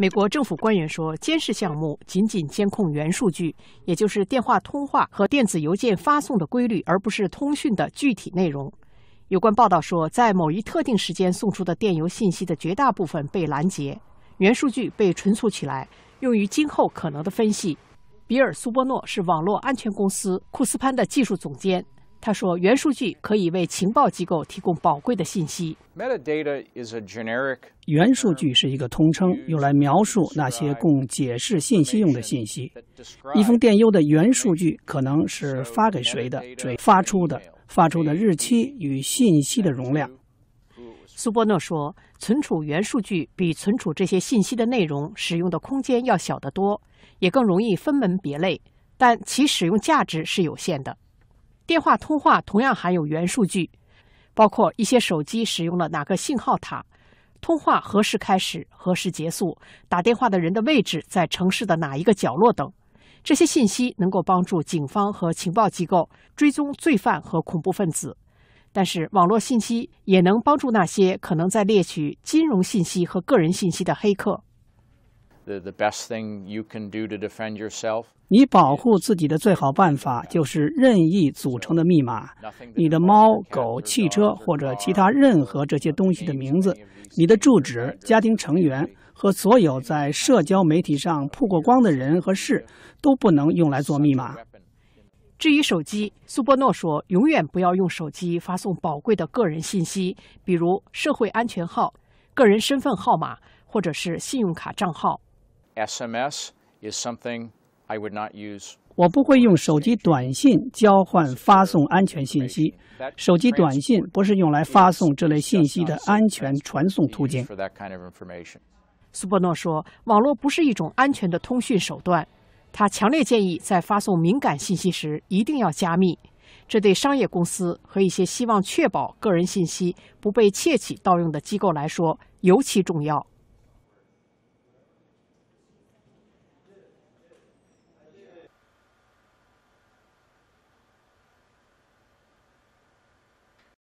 美国政府官员说，监视项目仅仅监控原数据，也就是电话通话和电子邮件发送的规律，而不是通讯的具体内容。有关报道说，在某一特定时间送出的电邮信息的绝大部分被拦截，原数据被存储起来，用于今后可能的分析。比尔·苏波诺是网络安全公司库斯潘的技术总监。他说：“元数据可以为情报机构提供宝贵的信息。Metadata generic a is 元数据是一个通称，用来描述那些供解释信息用的信息。一封电邮的元数据可能是发给谁的，谁发出的，发出的日期与信息的容量。”苏波诺说：“存储元数据比存储这些信息的内容使用的空间要小得多，也更容易分门别类，但其使用价值是有限的。”电话通话同样含有元数据，包括一些手机使用了哪个信号塔、通话何时开始、何时结束、打电话的人的位置在城市的哪一个角落等。这些信息能够帮助警方和情报机构追踪罪犯和恐怖分子，但是网络信息也能帮助那些可能在窃取金融信息和个人信息的黑客。the the best thing defend yourself can you do to。你保护自己的最好办法就是任意组成的密码。你的猫、狗、汽车或者其他任何这些东西的名字，你的住址、家庭成员和所有在社交媒体上曝过光的人和事都不能用来做密码。至于手机，苏波诺说，永远不要用手机发送宝贵的个人信息，比如社会安全号、个人身份号码或者是信用卡账号。SMS is something I would not use. 我不会用手机短信交换发送安全信息。手机短信不是用来发送这类信息的安全传送途径。苏波诺说，网络不是一种安全的通讯手段。他强烈建议在发送敏感信息时一定要加密。这对商业公司和一些希望确保个人信息不被窃取盗用的机构来说尤其重要。